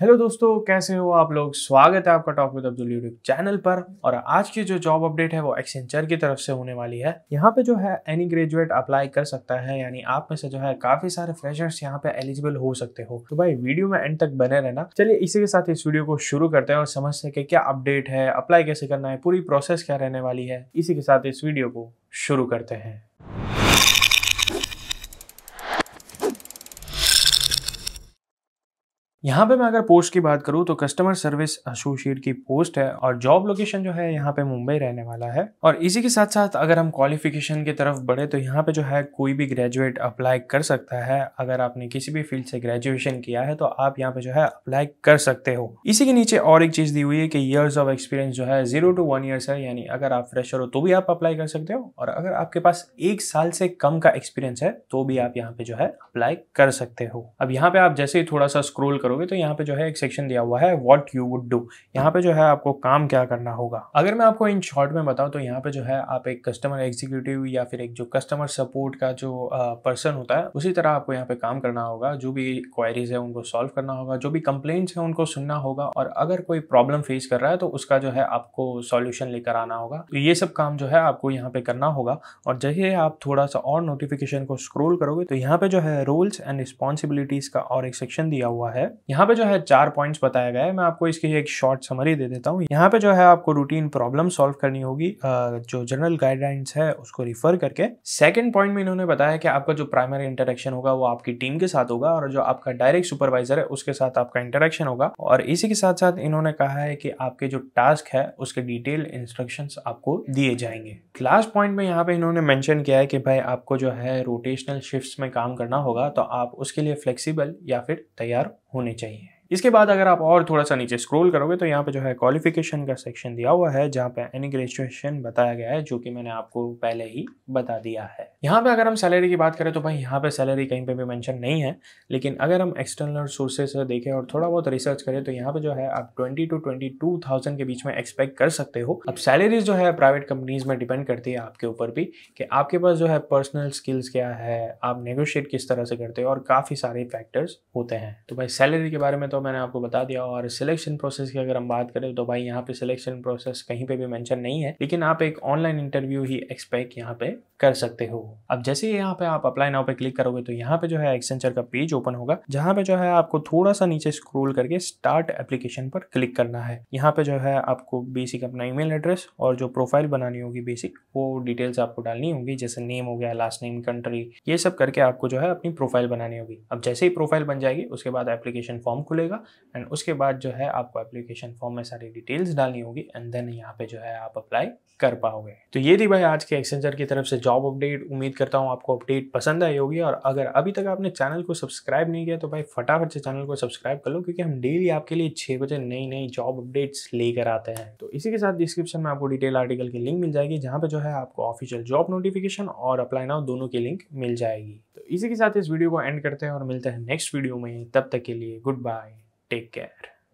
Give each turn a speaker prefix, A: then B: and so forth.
A: Hello दोस्तों कैसे हो आप लोग स्वागत है आपका talk with Abdul YouTube channel पर और आज की जो जॉब अपडेट है वो एक्सेंचर की तरफ से होने वाली है यहाँ पे जो है एनी ग्रेजुएट अप्लाई कर सकता है यानी आप में से जो है काफी सारे फ्रेशर्स यहाँ पे एलिजिबल हो सकते हो तो भाई वीडियो में एंड तक बने रहना चलिए इसी के साथ इस वीडियो को शुरू करते हैं और समझते सके कि क्या अपडेट है अप्लाई कैसे करना है पूरी प्रोसेस क्या रहने वाली है इसी के साथ इस वीडियो को शुरू करते हैं यहाँ पे मैं अगर पोस्ट की बात करूँ तो कस्टमर सर्विस एसोसिएट की पोस्ट है और जॉब लोकेशन जो है यहाँ पे मुंबई रहने वाला है और इसी के साथ साथ अगर हम क्वालिफिकेशन की तरफ बढ़े तो यहाँ पे जो है कोई भी ग्रेजुएट अप्लाई कर सकता है अगर आपने किसी भी फील्ड से ग्रेजुएशन किया है तो आप यहाँ पे जो है अप्लाई कर सकते हो इसी के नीचे और एक चीज दी हुई है कि ईयर्स ऑफ एक्सपीरियंस जो है जीरो टू वन ईयर्स है यानी अगर आप फ्रेशर हो तो भी आप अप्लाई कर सकते हो और अगर आपके पास एक साल से कम का एक्सपीरियंस है तो भी आप यहाँ पे जो है अप्लाई कर सकते हो अब यहाँ पे आप जैसे ही थोड़ा सा स्क्रोल करो करोगे तो यहाँ पे जो है एक सेक्शन दिया हुआ है व्हाट यू वुड डू यहाँ पे जो है आपको काम क्या करना होगा अगर मैं आपको इन शॉर्ट में बताऊँ तो यहाँ पे जो है आप एक कस्टमर एग्जीक्यूटिव या फिर एक जो कस्टमर सपोर्ट का जो पर्सन होता है उसी तरह आपको यहाँ पे काम करना होगा जो भी क्वायरीज है उनको सॉल्व करना होगा जो भी कंप्लेंट्स है उनको सुनना होगा और अगर कोई प्रॉब्लम फेस कर रहा है तो उसका जो है आपको सॉल्यूशन लेकर आना होगा तो ये सब काम जो है आपको यहाँ पे करना होगा और जैसे आप थोड़ा सा और नोटिफिकेशन को स्क्रोल करोगे तो यहाँ पे जो है रोल्स एंड रिस्पॉन्सिबिलिटीज का और एक सेक्शन दिया हुआ है यहाँ पे जो है चार पॉइंट्स बताया गया है मैं आपको इसकी एक शॉर्ट समरी दे देता हूँ यहाँ पे जो है आपको रूटीन प्रॉब्लम सॉल्व करनी होगी जो जनरल गाइडलाइंस है उसको रिफर करके सेकेंड पॉइंट में इन्होंने बताया कि आपका जो प्राइमरी इंटरेक्शन होगा वो आपकी टीम के साथ होगा और जो आपका डायरेक्ट सुपरवाइजर है उसके साथ आपका इंटरेक्शन होगा और इसी के साथ साथ इन्होंने कहा है कि आपके जो टास्क है उसके डिटेल इंस्ट्रक्शन आपको दिए जाएंगे लास्ट पॉइंट में यहाँ पे इन्होंने मेंशन किया है कि भाई आपको जो है रोटेशनल शिफ्ट्स में काम करना होगा तो आप उसके लिए फ्लेक्सिबल या फिर तैयार होने चाहिए इसके बाद अगर आप और थोड़ा सा नीचे स्क्रॉल करोगे तो यहाँ पे जो है क्वालिफिकेशन का सेक्शन दिया हुआ है जहाँ पे एनी ग्रेजुएशन बताया गया है जो कि मैंने आपको पहले ही बता दिया है यहाँ पे अगर हम सैलरी की बात करें तो भाई यहाँ पे सैलरी कहीं पे भी मेंशन नहीं है लेकिन अगर हम एक्सटर्नल सोर्सेस देखें और थोड़ा बहुत रिसर्च करें तो यहाँ पे जो है आप twenty two twenty two thousand के बीच में एक्सपेक्ट कर सकते हो अब सैलरीज जो है प्राइवेट कंपनीज में डिपेंड करती है आपके ऊपर भी कि आपके पास जो है पर्सनल स्किल्स क्या है आप नेगोशिएट किस तरह से करते हो और काफ़ी सारे फैक्टर्स होते हैं तो भाई सैलरी के बारे में तो मैंने आपको बता दिया और सिलेक्शन प्रोसेस की अगर हम बात करें तो भाई यहाँ पे सिलेक्शन प्रोसेस कहीं पे भी मेंशन नहीं है लेकिन आप एक ऑनलाइन इंटरव्यू ही एक्सपेक्ट यहाँ पे कर सकते हो अब जैसे यहाँ पे आप अप्लाई नाउ पे क्लिक करोगे तो यहाँ पे जो है एक्सेंचर का पेज ओपन होगा जहाँ पे जो है आपको थोड़ा सा नीचे स्क्रोल करके स्टार्ट एप्लीकेशन पर क्लिक करना है यहाँ पे जो है आपको बेसिक अपना ईमेल एड्रेस और जो प्रोफाइल बनानी होगी बेसिक वो डिटेल्स आपको डालनी होगी जैसे नेम हो गया लास्ट नेम कंट्री ये सब करके आपको जो है अपनी प्रोफाइल बनानी होगी अब जैसे ही प्रोफाइल बन जाएगी उसके बाद एप्लीकेशन फॉर्म खुलेगा दीजिएगा एंड उसके बाद जो है आपको एप्लीकेशन फॉर्म में सारी डिटेल्स डालनी होगी एंड देन यहाँ पे जो है आप अप्लाई कर पाओगे तो ये थी भाई आज के एक्सेंजर की तरफ से जॉब अपडेट उम्मीद करता हूँ आपको अपडेट पसंद आई होगी और अगर अभी तक आपने चैनल को सब्सक्राइब नहीं किया तो भाई फटाफट से चैनल को सब्सक्राइब कर लो क्योंकि हम डेली आपके लिए छः बजे नई नई जॉब अपडेट्स लेकर आते हैं तो इसी के साथ डिस्क्रिप्शन में आपको डिटेल आर्टिकल की लिंक मिल जाएगी जहाँ पर जो है आपको ऑफिशियल जॉब नोटिफिकेशन और अप्लाई नाउ दोनों की लिंक मिल जाएगी तो इसी के साथ इस वीडियो को एंड करते हैं और मिलते हैं नेक्स्ट वीडियो में तब तक के लिए गुड बाय Take care.